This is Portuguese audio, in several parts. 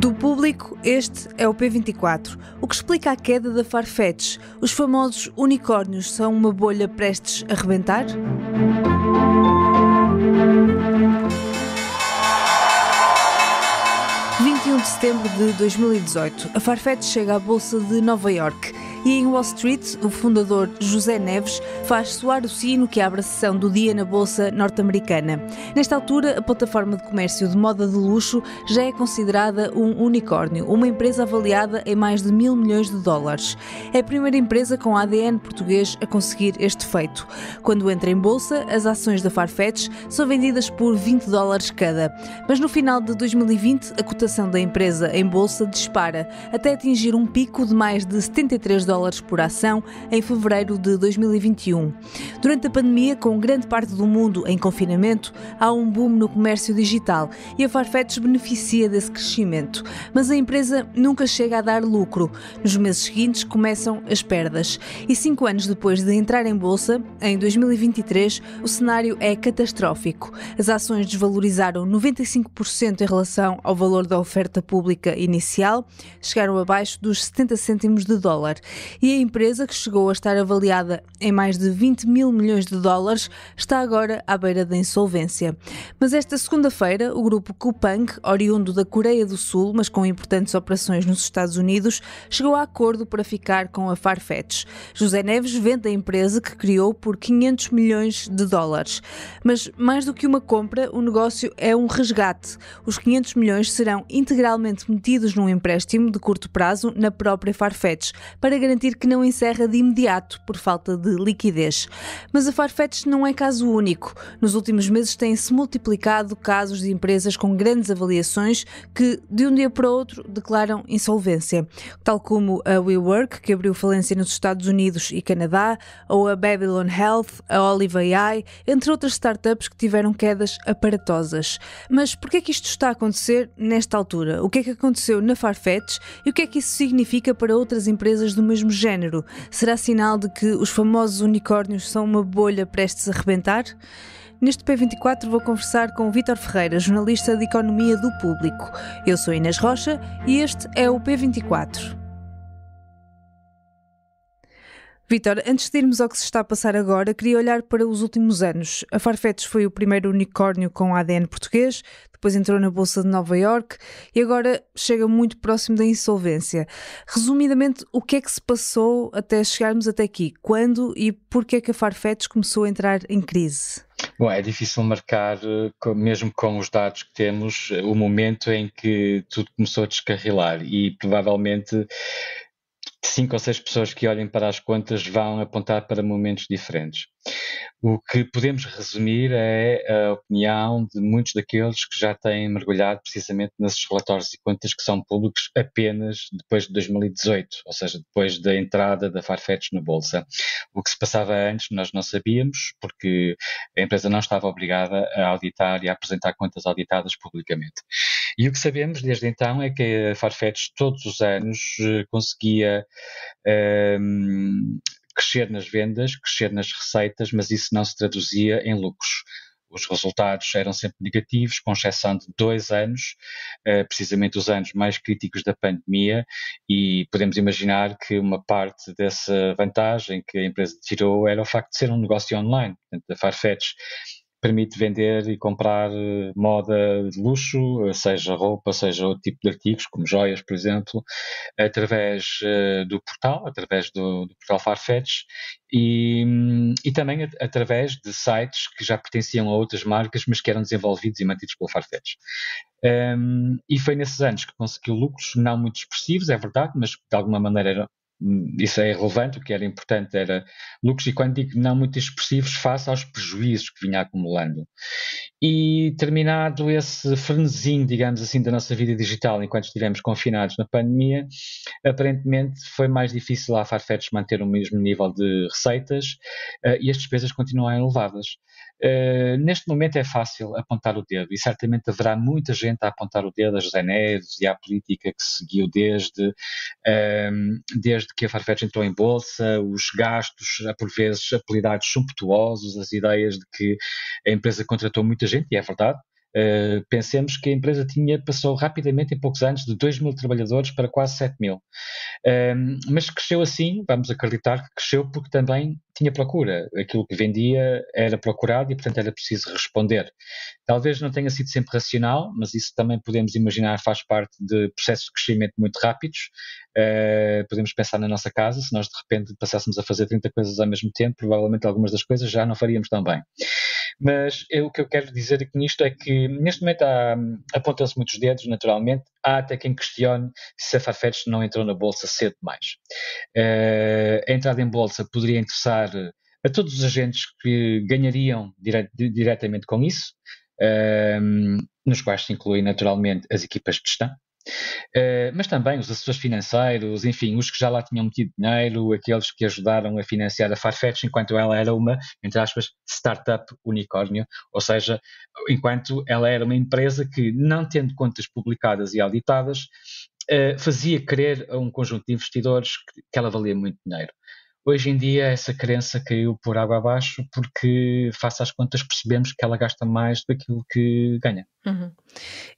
Do público, este é o P24, o que explica a queda da Farfetch. Os famosos unicórnios são uma bolha prestes a rebentar? de setembro de 2018, a Farfetch chega à Bolsa de Nova York e em Wall Street, o fundador José Neves faz soar o sino que abre a sessão do dia na Bolsa norte-americana. Nesta altura, a plataforma de comércio de moda de luxo já é considerada um unicórnio, uma empresa avaliada em mais de mil milhões de dólares. É a primeira empresa com ADN português a conseguir este feito. Quando entra em Bolsa, as ações da Farfetch são vendidas por 20 dólares cada, mas no final de 2020 a cotação da empresa empresa em bolsa dispara até atingir um pico de mais de 73 dólares por ação em fevereiro de 2021. Durante a pandemia, com grande parte do mundo em confinamento, há um boom no comércio digital e a Farfetch beneficia desse crescimento. Mas a empresa nunca chega a dar lucro. Nos meses seguintes começam as perdas. E cinco anos depois de entrar em bolsa, em 2023, o cenário é catastrófico. As ações desvalorizaram 95% em relação ao valor da oferta pública inicial, chegaram abaixo dos 70 cêntimos de dólar. E a empresa, que chegou a estar avaliada em mais de 20 mil milhões de dólares, está agora à beira da insolvência. Mas esta segunda-feira, o grupo Kupang, oriundo da Coreia do Sul, mas com importantes operações nos Estados Unidos, chegou a acordo para ficar com a Farfetch. José Neves vende a empresa que criou por 500 milhões de dólares. Mas mais do que uma compra, o negócio é um resgate. Os 500 milhões serão integralmente metidos num empréstimo de curto prazo na própria Farfetch, para garantir que não encerra de imediato por falta de liquidez. Mas a Farfetch não é caso único. Nos últimos meses têm-se multiplicado casos de empresas com grandes avaliações que, de um dia para outro, declaram insolvência, tal como a WeWork, que abriu falência nos Estados Unidos e Canadá, ou a Babylon Health, a Olive AI, entre outras startups que tiveram quedas aparatosas. Mas por que é isto está a acontecer nesta altura? o que é que aconteceu na Farfetch e o que é que isso significa para outras empresas do mesmo género? Será sinal de que os famosos unicórnios são uma bolha prestes a rebentar? Neste P24 vou conversar com Vítor Ferreira, jornalista de Economia do Público. Eu sou Inês Rocha e este é o P24. Vitor, antes de irmos ao que se está a passar agora, queria olhar para os últimos anos. A Farfetch foi o primeiro unicórnio com ADN português, depois entrou na Bolsa de Nova York e agora chega muito próximo da insolvência. Resumidamente, o que é que se passou até chegarmos até aqui? Quando e porquê é que a Farfetch começou a entrar em crise? Bom, é difícil marcar, eh, mesmo com os dados que temos, eh, o momento em que tudo começou a descarrilar e provavelmente cinco ou seis pessoas que olhem para as contas vão apontar para momentos diferentes. O que podemos resumir é a opinião de muitos daqueles que já têm mergulhado precisamente nesses relatórios e contas que são públicos apenas depois de 2018, ou seja, depois da entrada da Farfetch na Bolsa. O que se passava antes nós não sabíamos, porque a empresa não estava obrigada a auditar e a apresentar contas auditadas publicamente. E o que sabemos desde então é que a Farfetch todos os anos eh, conseguia. Um, ehm, crescer nas vendas, crescer nas receitas, mas isso não se traduzia em lucros. Os resultados eram sempre negativos, com exceção de dois anos, eh, precisamente os anos mais críticos da pandemia, e podemos imaginar que uma parte dessa vantagem que a empresa tirou era o facto de ser um negócio online. Portanto, a Farfetch permite vender e comprar eh, moda de luxo, eh, seja roupa, seja outro tipo de artigos, como joias, por exemplo, através eh, do portal, através do, do portal Farfetch e, e também através de sites que já pertenciam a outras marcas, mas que eram desenvolvidos e mantidos pelo Farfetch. Um, ehm, e foi nesses anos que conseguiu lucros não muito expressivos, é verdade, mas de alguma maneira isso é irrelevante, o que era importante era lucros, e quando digo não muito expressivos, face aos prejuízos que vinha acumulando. E terminado esse frenesim, digamos assim, da nossa vida digital, enquanto estivemos confinados na pandemia, aparentemente foi mais difícil a Farfetch manter o mesmo nível de receitas uh, e as despesas continuam elevadas. Uh, neste momento é fácil apontar o dedo e certamente haverá muita gente a apontar o dedo a José Neves e à política que seguiu desde, uh, desde que a Farfetch entrou em bolsa, os gastos, por vezes apelidados sumptuosos, as ideias de que a empresa contratou muita gente, e é verdade, eh, pensemos que a empresa tinha, passou rapidamente, em poucos anos, de 2 mil trabalhadores para quase 7 mil. Uh, mas cresceu assim, vamos acreditar que cresceu porque também tinha procura. Aquilo que vendia era procurado e, portanto, era preciso responder. Talvez não tenha sido sempre racional, mas isso também podemos imaginar faz parte de processos de crescimento muito rápidos. Uh, podemos pensar na nossa casa, se nós de repente passássemos a fazer 30 coisas ao mesmo tempo, provavelmente algumas das coisas já não faríamos tão bem. Mas eu, o que eu quero dizer aqui nisto é que, neste momento, apontam-se muitos dedos, naturalmente. Há até quem questione se a Farfetch não entrou na bolsa cedo demais. Uh, a entrada em bolsa poderia interessar eh, a todos os agentes que ganhariam dire diretamente com isso, uh, nos quais se incluem, naturalmente, as equipas de gestão, Uh, mas também os assessores financeiros, enfim, os que já lá tinham metido dinheiro, aqueles que ajudaram a financiar a Farfetch enquanto ela era uma, entre aspas, startup unicórnio, ou seja, enquanto ela era uma empresa que, não tendo contas publicadas e auditadas, uh, fazia crer a um conjunto de investidores que, que ela valia muito dinheiro. Hoje em dia essa crença caiu por água abaixo porque, face às contas, percebemos que ela gasta mais do que ganha. Uhum.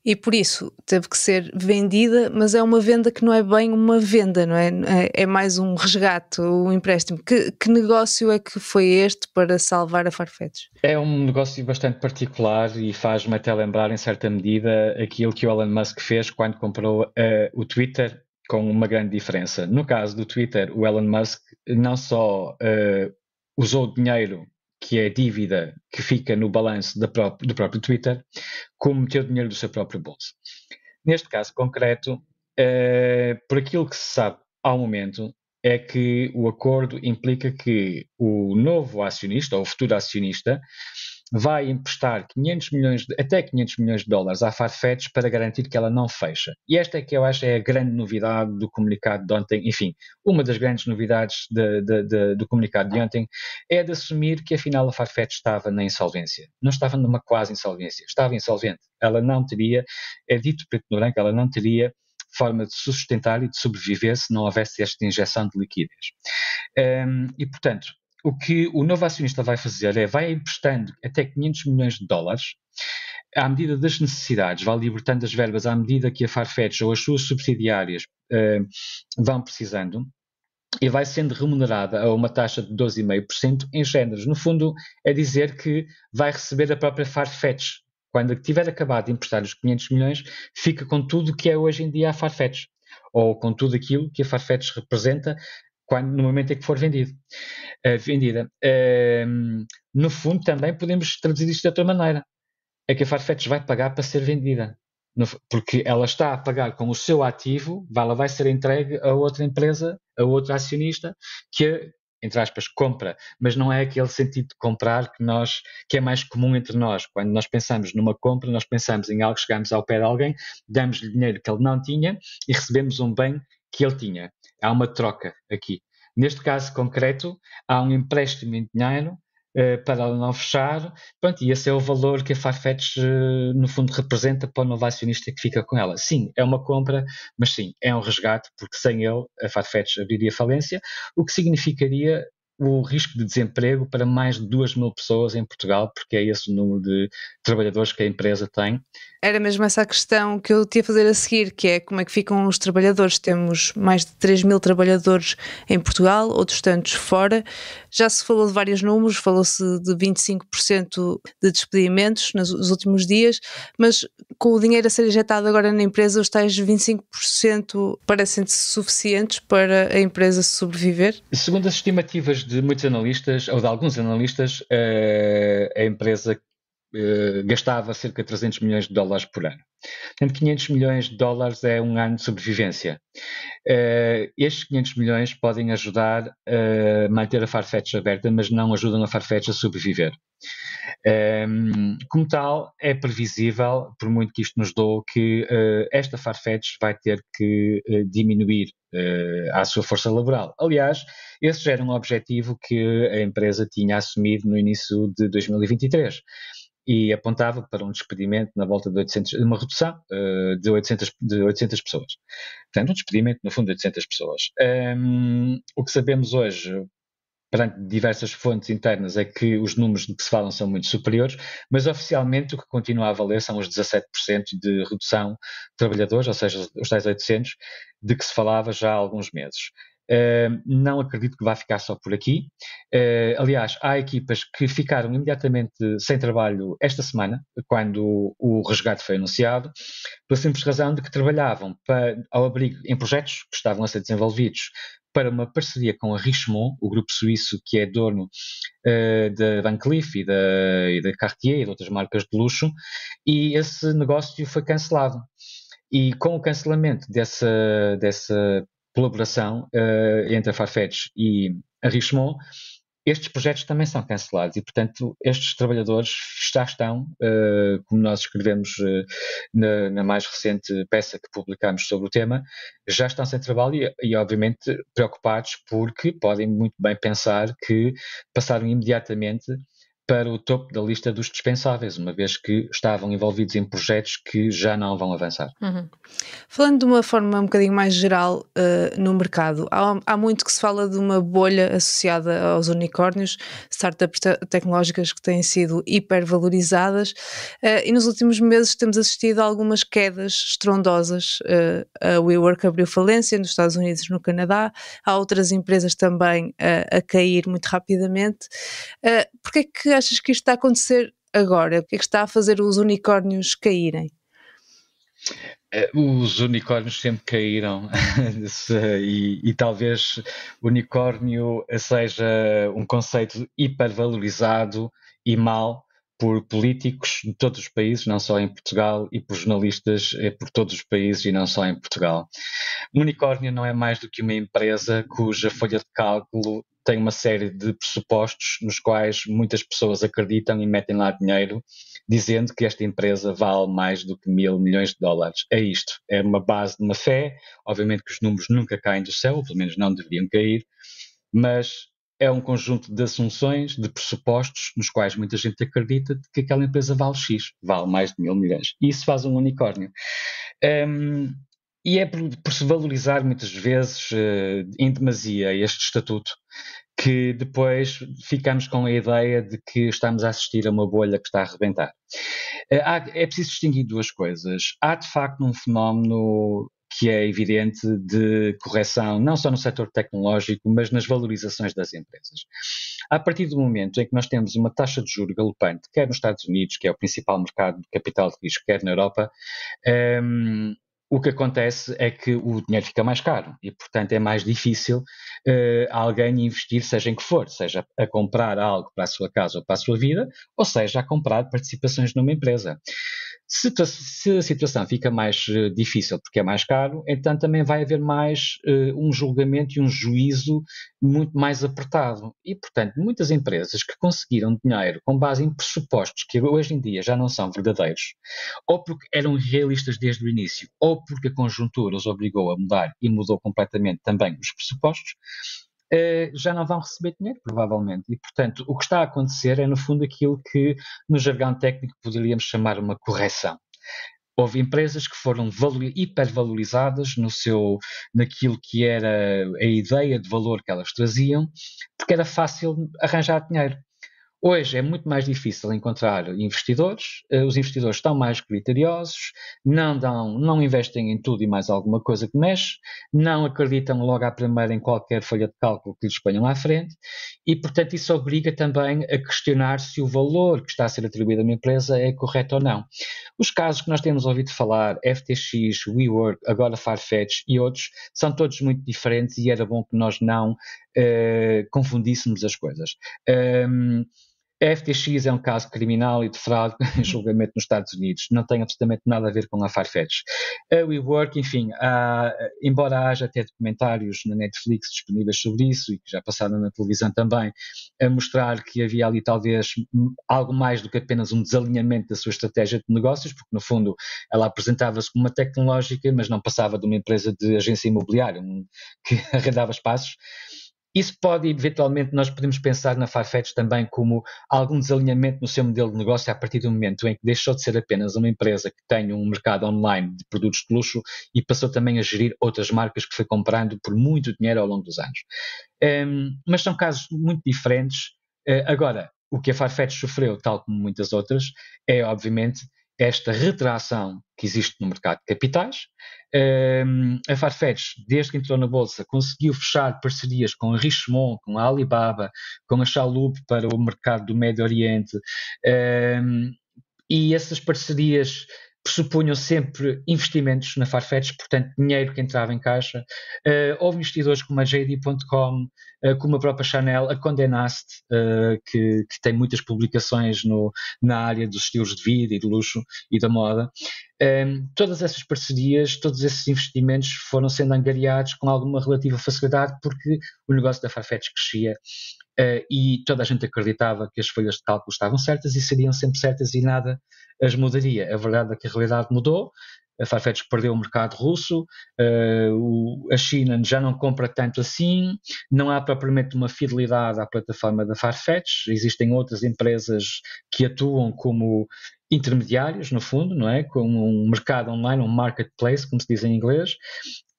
E por isso teve que ser vendida, mas é uma venda que não é bem uma venda, não é? é? É mais um resgate, um empréstimo. Que, que negócio é que foi este para salvar a Farfetch? É um negócio bastante particular e faz-me até lembrar, em certa medida, aquilo que o Elon Musk fez quando comprou uh, o Twitter com uma grande diferença. No caso do Twitter, o Elon Musk não só uh, usou dinheiro que é dívida que fica no balanço do próprio, Twitter, como meteu dinheiro do seu próprio bolso. Neste caso concreto, eh, por aquilo que se sabe ao momento, é que o acordo implica que o novo acionista, ou o futuro acionista, vai emprestar 500 milhões de, até 500 milhões de dólares à Farfetch para garantir que ela não fecha. E esta é que eu acho é a grande novidade do comunicado de ontem, enfim, uma das grandes novidades de, de, do comunicado de ontem é de assumir que afinal a Farfetch estava na insolvência. Não estava numa quase insolvência, estava insolvente. Ela não teria, é dito preto no branco, ela não teria forma de sustentar e de sobreviver se não houvesse esta injeção de liquidez. Um, e, portanto, o que o novo acionista vai fazer é vai emprestando até 500 milhões de dólares à medida das necessidades, vai libertando as verbas à medida que a Farfetch ou as suas subsidiárias uh, vão precisando e vai sendo remunerada a uma taxa de 12,5% em géneros. No fundo, é dizer que vai receber a própria Farfetch. Quando tiver acabado de emprestar os 500 milhões, fica com tudo o que é hoje em dia a Farfetch, ou com tudo aquilo que a Farfetch representa quando, no momento em que for vendido, uh, vendida. Uh, no fundo, também podemos traduzir isto de outra maneira. É que a Farfetch vai pagar para ser vendida. No, porque ela está a pagar com o seu ativo, ela vai ser entregue a outra empresa, a outro acionista, que, a, entre aspas, compra. Mas não é aquele sentido de comprar que, nós, que é mais comum entre nós. Quando nós pensamos numa compra, nós pensamos em algo, chegamos ao pé de alguém, damos-lhe dinheiro que ele não tinha e recebemos um bem que ele tinha. Há uma troca aqui. Neste caso concreto, há um empréstimo em dinheiro uh, para ela não fechar. Pronto, e esse é o valor que a Farfetch, uh, no fundo, representa para o novo acionista que fica com ela. Sim, é uma compra, mas sim, é um resgate, porque sem ele a Farfetch abriria falência, o que significaria o risco de desemprego para mais de 2 mil pessoas em Portugal, porque é esse o número de trabalhadores que a empresa tem era mesmo essa a questão que eu tinha a fazer a seguir, que é como é que ficam os trabalhadores. Temos mais de 3 mil trabalhadores em Portugal, outros tantos fora. Já se falou de vários números, falou-se de 25% de despedimentos nos últimos dias, mas com o dinheiro a ser injetado agora na empresa, os tais 25% parecem suficientes para a empresa sobreviver? Segundo as estimativas de muitos analistas, ou de alguns analistas, eh, a empresa eh, gastava cerca de 300 milhões de dólares por ano. Portanto, 500 milhões de dólares é um ano de sobrevivência. Eh, estes 500 milhões podem ajudar a manter a Farfetch aberta, mas não ajudam a Farfetch a sobreviver. Um, eh, como tal, é previsível, por muito que isto nos doe, que uh, esta Farfetch vai ter que uh, diminuir uh, a sua força laboral. Aliás, esse já era um objetivo que a empresa tinha assumido no início de 2023 e apontava para um despedimento na volta de 800, uma redução uh, de, 800, de 800 pessoas. Portanto, um despedimento, no fundo, de 800 pessoas. Um, ehm, o que sabemos hoje, perante diversas fontes internas, é que os números de que se falam são muito superiores, mas oficialmente o que continua a valer são os 17% de redução de trabalhadores, ou seja, os tais 800, de que se falava já há alguns meses não acredito que vá ficar só por aqui. Uh, aliás, há equipas que ficaram imediatamente sem trabalho esta semana, quando o resgate foi anunciado, pela simples razão de que trabalhavam para, ao abrigo em projetos que estavam a ser desenvolvidos para uma parceria com a Richemont, o grupo suíço que é dono uh, da Van Cleef e da, e da Cartier e de outras marcas de luxo, e esse negócio foi cancelado. E com o cancelamento dessa, dessa colaboração uh, entre a Farfetch e a Richemont, estes projetos também são cancelados e, portanto, estes trabalhadores já estão, uh, como nós escrevemos uh, na, na, mais recente peça que publicámos sobre o tema, já estão sem trabalho e, e, obviamente, preocupados porque podem muito bem pensar que passaram imediatamente para o topo da lista dos dispensáveis, uma vez que estavam envolvidos em projetos que já não vão avançar. Uhum. Falando de uma forma um bocadinho mais geral uh, no mercado, há, há, muito que se fala de uma bolha associada aos unicórnios, startups te tecnológicas que têm sido hipervalorizadas, uh, e nos últimos meses temos assistido a algumas quedas estrondosas. Uh, a WeWork abriu falência nos Estados Unidos e no Canadá, há outras empresas também uh, a cair muito rapidamente. Uh, Porquê é que achas que isto está a acontecer agora? O que é que está a fazer os unicórnios caírem? É, os unicórnios sempre caíram e, e, talvez unicórnio seja um conceito hipervalorizado e mal por políticos de todos os países, não só em Portugal, e por jornalistas eh, por todos os países e não só em Portugal. Um unicórnio não é mais do que uma empresa cuja folha de cálculo tem uma série de pressupostos nos quais muitas pessoas acreditam e metem lá dinheiro, dizendo que esta empresa vale mais do que mil milhões de dólares. É isto, é uma base de uma fé. Obviamente que os números nunca caem do céu, pelo menos não deveriam cair, mas é um conjunto de assunções, de pressupostos, nos quais muita gente acredita que aquela empresa vale X, vale mais de mil milhões. E isso faz um unicórnio. Um, e é por, por, se valorizar muitas vezes uh, em demasia este estatuto que depois ficamos com a ideia de que estamos a assistir a uma bolha que está a arrebentar. Eh, é preciso distinguir duas coisas. Há, de facto, um fenómeno que é evidente de correção, não só no setor tecnológico, mas nas valorizações das empresas. A partir do momento em que nós temos uma taxa de juros galopante, quer nos Estados Unidos, que é o principal mercado de capital de risco, quer na Europa, um, ehm, o que acontece é que o dinheiro fica mais caro e, portanto, é mais difícil uh, alguém investir, seja em que for, seja a comprar algo para a sua casa ou para a sua vida, ou seja, a comprar participações numa empresa. Se, se a situação fica mais uh, difícil porque é mais caro, então também vai haver mais uh, um julgamento e um juízo muito mais apertado. E, portanto, muitas empresas que conseguiram dinheiro com base em pressupostos que hoje em dia já não são verdadeiros, ou porque eram realistas desde o início, ou porque a conjuntura os obrigou a mudar e mudou completamente também os pressupostos, eh, já não vão receber dinheiro, provavelmente. E, portanto, o que está a acontecer é, no fundo, aquilo que no jargão técnico poderíamos chamar uma correção. Houve empresas que foram hipervalorizadas no seu, naquilo que era a ideia de valor que elas traziam, porque era fácil arranjar dinheiro. Hoje é muito mais difícil encontrar investidores, eh, os investidores estão mais criteriosos, não, dão, não investem em tudo e mais alguma coisa que mexe, não acreditam logo à primeira em qualquer folha de cálculo que lhes ponham à frente e, portanto, isso obriga também a questionar se o valor que está a ser atribuído a uma empresa é correto ou não. Os casos que nós temos ouvido falar, FTX, WeWork, agora Farfetch e outros, são todos muito diferentes e era bom que nós não uh, confundíssemos as coisas. Um, a FTX é um caso criminal e de fraude em uhum. julgamento nos Estados Unidos. Não tem absolutamente nada a ver com a Farfetch. A WeWork, enfim, há, embora haja até documentários na Netflix disponíveis sobre isso e que já passaram na televisão também, a mostrar que havia ali talvez algo mais do que apenas um desalinhamento da sua estratégia de negócios, porque no fundo ela apresentava-se como uma tecnológica, mas não passava de uma empresa de agência imobiliária um, que arrendava espaços. Isso pode, eventualmente, nós podemos pensar na Farfetch também como algum desalinhamento no seu modelo de negócio a partir do momento em que deixou de ser apenas uma empresa que tem um mercado online de produtos de luxo e passou também a gerir outras marcas que foi comprando por muito dinheiro ao longo dos anos. Um, mas são casos muito diferentes. Uh, agora, o que a Farfetch sofreu, tal como muitas outras, é, obviamente, esta retração que existe no mercado de capitais. a Farfetch, desde que entrou na Bolsa, conseguiu fechar parcerias com a Richemont, com a Alibaba, com a Chalup para o mercado do Médio Oriente. e essas parcerias pressupunham sempre investimentos na Farfetch, portanto, dinheiro que entrava em caixa. Uh, houve investidores como a JD.com, uh, eh, como a própria Chanel, a Condé Nast, uh, eh, que, que, tem muitas publicações no, na área dos estilos de vida e de luxo e da moda. Um, ehm, todas essas parcerias, todos esses investimentos foram sendo angariados com alguma relativa facilidade porque o negócio da Farfetch crescia Uh, e toda a gente acreditava que as folhas de cálculo estavam certas e seriam sempre certas e nada as mudaria. A verdade é que a realidade mudou, a Farfetch perdeu o mercado russo, uh, o, a China já não compra tanto assim, não há propriamente uma fidelidade à plataforma da Farfetch, existem outras empresas que atuam como intermediários, no fundo, não é? Como um mercado online, um marketplace, como se diz em inglês,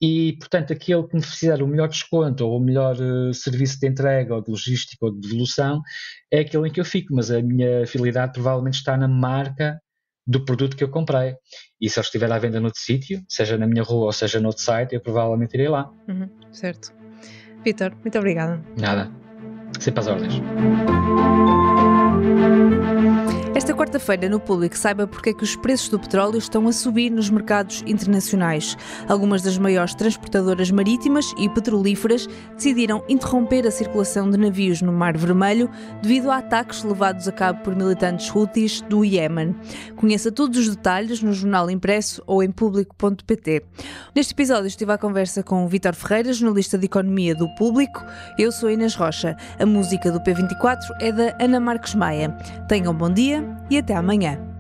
e, portanto, aquele que me fizer o melhor desconto ou o melhor uh, serviço de entrega ou de logística ou de devolução é aquele em que eu fico, mas a minha fidelidade provavelmente está na marca do produto que eu comprei. E se ele estiver à venda noutro sítio, seja na minha rua ou seja noutro site, eu provavelmente irei lá. Uhum, certo. Vitor, muito obrigada. Nada. Sempre às ordens. Esta quarta-feira, no público, saiba porque é que os preços do petróleo estão a subir nos mercados internacionais. Algumas das maiores transportadoras marítimas e petrolíferas decidiram interromper a circulação de navios no Mar Vermelho devido a ataques levados a cabo por militantes Houthis do Iémen. Conheça todos os detalhes no jornal impresso ou em público.pt. Neste episódio estive à conversa com o Vitor Ferreira, jornalista de Economia do Público. Eu sou Inês Rocha. A música do P24 é da Ana Marques Maia. Tenham um bom dia e até amanhã.